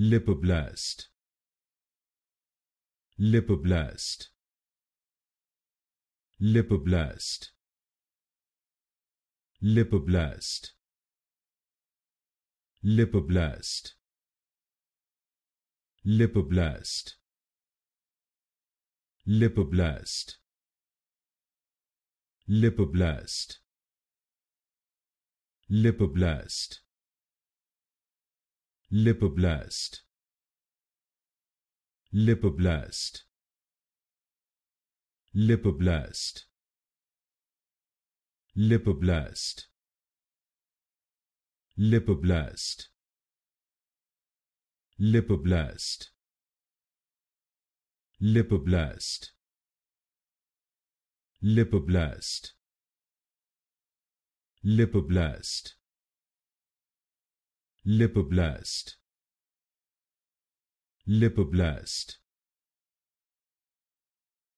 Lipoblast. Lipoblast. Lipoblast. Lipoblast. Lipoblast. Lipoblast. Lipoblast. Lipoblast. Lipoblast. Lipoblast. Lipoblast. Lipoblast. Lipoblast. Lipoblast. Lipoblast. Lipoblast. Lipoblast. Lipoblast. Lipoblast. Lipoblast.